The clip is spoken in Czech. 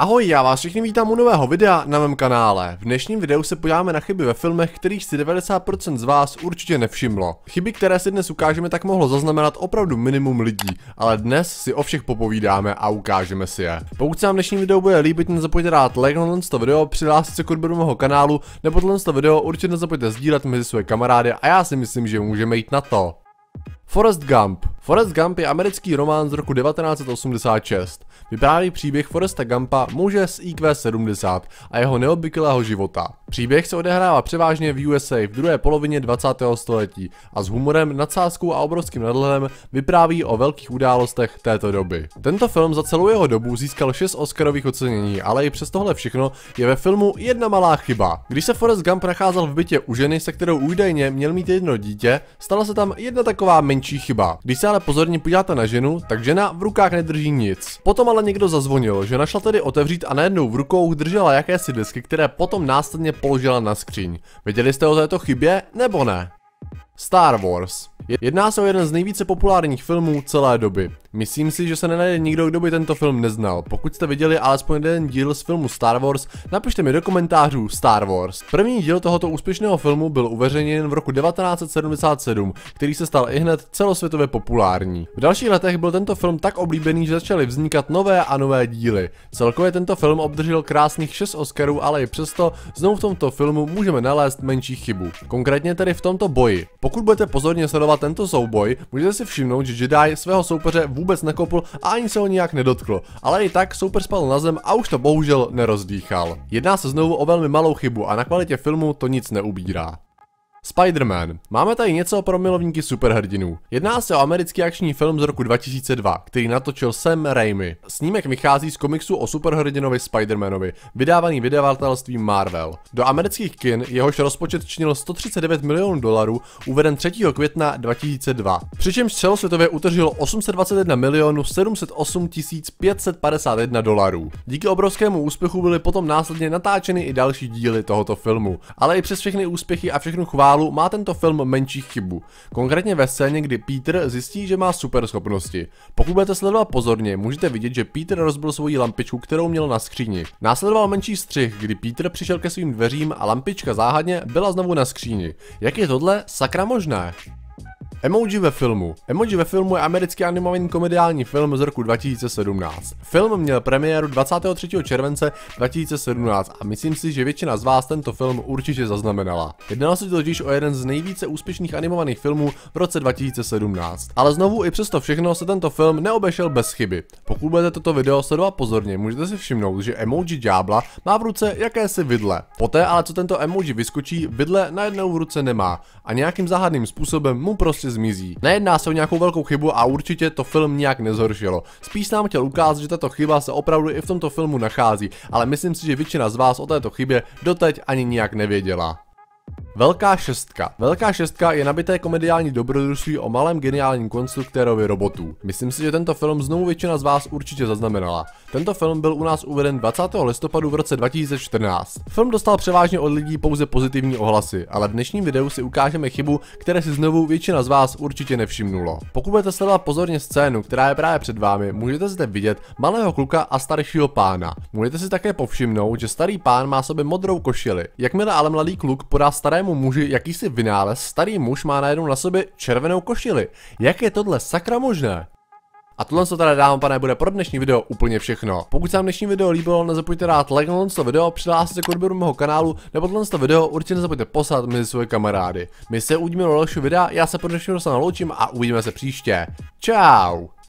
Ahoj, já vás všichni vítám u nového videa na mém kanále. V dnešním videu se podíváme na chyby ve filmech, kterých si 90% z vás určitě nevšimlo. Chyby, které si dnes ukážeme, tak mohlo zaznamenat opravdu minimum lidí, ale dnes si o všech popovídáme a ukážeme si je. Pokud se vám dnešní video bude líbit, nezapomeňte dát like na to video, přihlásit se k odběru mého kanálu, nebo to video určitě nezapomeňte sdílet mezi své kamarády a já si myslím, že můžeme jít na to. Forrest Gump Forrest Gump je americký román z roku 1986. Vyprávěj příběh Foresta Gampa, muže z IQ 70 a jeho neobvyklého života. Příběh se odehrává převážně v USA v druhé polovině 20. století a s humorem, nadsázkou a obrovským nadhledem vypráví o velkých událostech této doby. Tento film za celou jeho dobu získal 6 Oscarových ocenění, ale i přes tohle všechno je ve filmu jedna malá chyba. Když se Forrest Gump nacházel v bytě u ženy, se kterou údajně měl mít jedno dítě, stala se tam jedna taková menší chyba. Když se ale pozorně podíváte na ženu, tak žena v rukách nedrží nic. Potom ale někdo zazvonil, že našla tedy otevřít a najednou v rukou držela jakési desky, které potom následně položila na skříň. Věděli jste o této chybě, nebo ne? Star Wars. Jedná se o jeden z nejvíce populárních filmů celé doby. Myslím si, že se nenajde nikdo, kdo by tento film neznal. Pokud jste viděli alespoň jeden díl z filmu Star Wars, napište mi do komentářů Star Wars. První díl tohoto úspěšného filmu byl uveřejněn v roku 1977, který se stal i hned celosvětově populární. V dalších letech byl tento film tak oblíbený, že začaly vznikat nové a nové díly. Celkově tento film obdržel krásných 6 Oscarů, ale i přesto znovu v tomto filmu můžeme nalézt menší chybu. Konkrétně tedy v tomto boji. Pokud budete pozorně sledovat tento souboj, můžete si všimnout, že Jedi svého soupeře vůbec nekopl a ani se ho nijak nedotklo. Ale i tak super spadl na zem a už to bohužel nerozdýchal. Jedná se znovu o velmi malou chybu a na kvalitě filmu to nic neubírá. Spider-Man. Máme tady něco pro milovníky superhrdinů. Jedná se o americký akční film z roku 2002, který natočil Sam Raimi. Snímek vychází z komiksu o superhrdinovi Spider-Manovi, vydávaný vydavatelstvím Marvel. Do amerických kin jehož rozpočet činil 139 milionů dolarů, uveden 3. května 2002. Přičemž celosvětově utržil 821 milionů 708 551 dolarů. Díky obrovskému úspěchu byly potom následně natáčeny i další díly tohoto filmu, ale i přes všechny úspěchy a všechnu chválu seriálu má tento film menší chybu. Konkrétně ve scéně, kdy Peter zjistí, že má super schopnosti. Pokud budete sledovat pozorně, můžete vidět, že Peter rozbil svoji lampičku, kterou měl na skříni. Následoval menší střih, kdy Peter přišel ke svým dveřím a lampička záhadně byla znovu na skříni. Jak je tohle sakra možné? Emoji ve filmu. Emoji ve filmu je americký animovaný komediální film z roku 2017. Film měl premiéru 23. července 2017 a myslím si, že většina z vás tento film určitě zaznamenala. Jednalo se totiž o jeden z nejvíce úspěšných animovaných filmů v roce 2017. Ale znovu i přesto všechno se tento film neobešel bez chyby. Pokud budete toto video sledovat pozorně, můžete si všimnout, že emoji ďábla má v ruce jakési vidle. Poté ale co tento emoji vyskočí, vidle najednou v ruce nemá a nějakým záhadným způsobem mu prostě zmizí. Nejedná se o nějakou velkou chybu a určitě to film nějak nezhoršilo. Spíš nám chtěl ukázat, že tato chyba se opravdu i v tomto filmu nachází, ale myslím si, že většina z vás o této chybě doteď ani nijak nevěděla. Velká šestka. Velká šestka je nabité komediální dobrodružství o malém geniálním konstruktérovi robotů. Myslím si, že tento film znovu většina z vás určitě zaznamenala. Tento film byl u nás uveden 20. listopadu v roce 2014. Film dostal převážně od lidí pouze pozitivní ohlasy, ale v dnešním videu si ukážeme chybu, které si znovu většina z vás určitě nevšimnulo. Pokud budete sledovat pozorně scénu, která je právě před vámi, můžete zde vidět malého kluka a staršího pána. Můžete si také povšimnout, že starý pán má sobě modrou košili. Jakmile ale mladý kluk podá staré starému muži jakýsi vynález, starý muž má najednou na sobě červenou košili. Jak je tohle sakra možné? A tohle co teda dám, pane, bude pro dnešní video úplně všechno. Pokud se vám dnešní video líbilo, nezapomeňte dát like na tohle video, přihlásit se k odběru mého kanálu, nebo tohle to video určitě nezapomeňte poslat mezi svoje kamarády. My se uvidíme do dalšího videa, já se pro dnešního dostanu loučím a uvidíme se příště. Ciao.